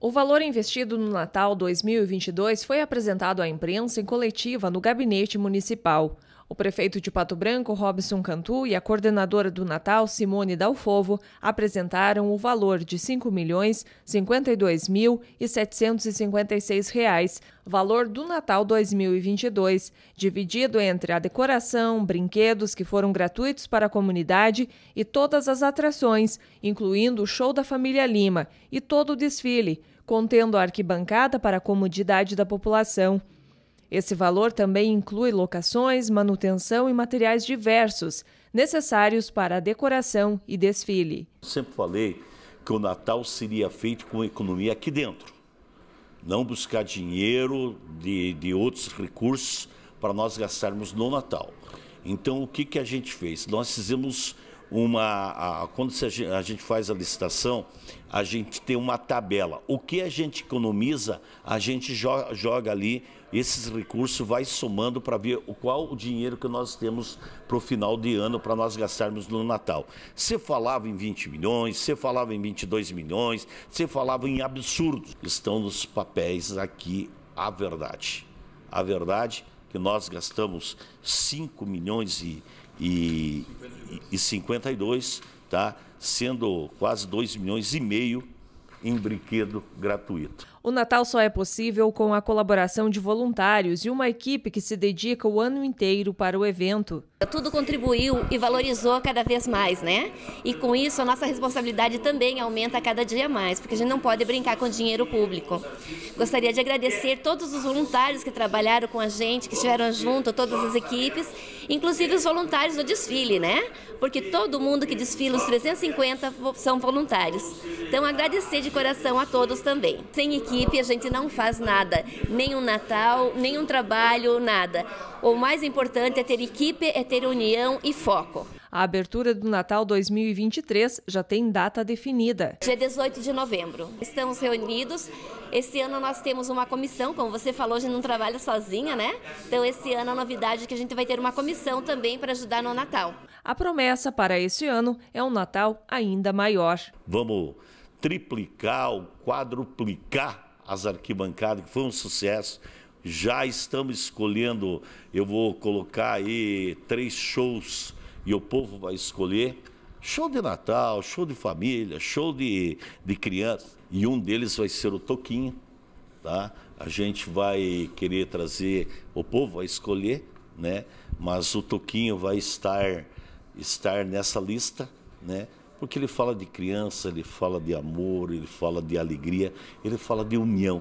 O valor investido no Natal 2022 foi apresentado à imprensa em coletiva no gabinete municipal. O prefeito de Pato Branco, Robson Cantu, e a coordenadora do Natal, Simone Dalfovo, apresentaram o valor de R$ 5.052.756, valor do Natal 2022, dividido entre a decoração, brinquedos que foram gratuitos para a comunidade e todas as atrações, incluindo o show da família Lima e todo o desfile, contendo a arquibancada para a comodidade da população. Esse valor também inclui locações, manutenção e materiais diversos necessários para a decoração e desfile. Sempre falei que o Natal seria feito com economia aqui dentro, não buscar dinheiro de, de outros recursos para nós gastarmos no Natal. Então, o que, que a gente fez? Nós fizemos uma. A, quando a gente faz a licitação, a gente tem uma tabela. O que a gente economiza, a gente joga, joga ali, esses recursos vai somando para ver o qual o dinheiro que nós temos para o final de ano para nós gastarmos no Natal. Você falava em 20 milhões, você falava em 22 milhões, você falava em absurdos. Estão nos papéis aqui a verdade. A verdade que nós gastamos 5 milhões e e, e 52, tá? sendo quase 2 milhões e meio em brinquedo gratuito. O Natal só é possível com a colaboração de voluntários e uma equipe que se dedica o ano inteiro para o evento. Tudo contribuiu e valorizou cada vez mais, né? E com isso a nossa responsabilidade também aumenta cada dia mais, porque a gente não pode brincar com dinheiro público. Gostaria de agradecer todos os voluntários que trabalharam com a gente, que estiveram junto, todas as equipes, inclusive os voluntários do desfile, né? Porque todo mundo que desfila, os 350, são voluntários. Então agradecer de coração a todos também. Sem equipe a gente não faz nada, nem um Natal, nem um trabalho, nada. O mais importante é ter equipe, é ter união e foco. A abertura do Natal 2023 já tem data definida. Dia 18 de novembro. Estamos reunidos. Esse ano nós temos uma comissão, como você falou, a gente não trabalha sozinha, né? Então esse ano a novidade é que a gente vai ter uma comissão também para ajudar no Natal. A promessa para esse ano é um Natal ainda maior. Vamos triplicar ou quadruplicar as arquibancadas, que foi um sucesso. Já estamos escolhendo, eu vou colocar aí três shows e o povo vai escolher. Show de Natal, show de família, show de, de criança. E um deles vai ser o Toquinho, tá? A gente vai querer trazer, o povo vai escolher, né? Mas o Toquinho vai estar, estar nessa lista, né? Porque ele fala de criança, ele fala de amor, ele fala de alegria, ele fala de união.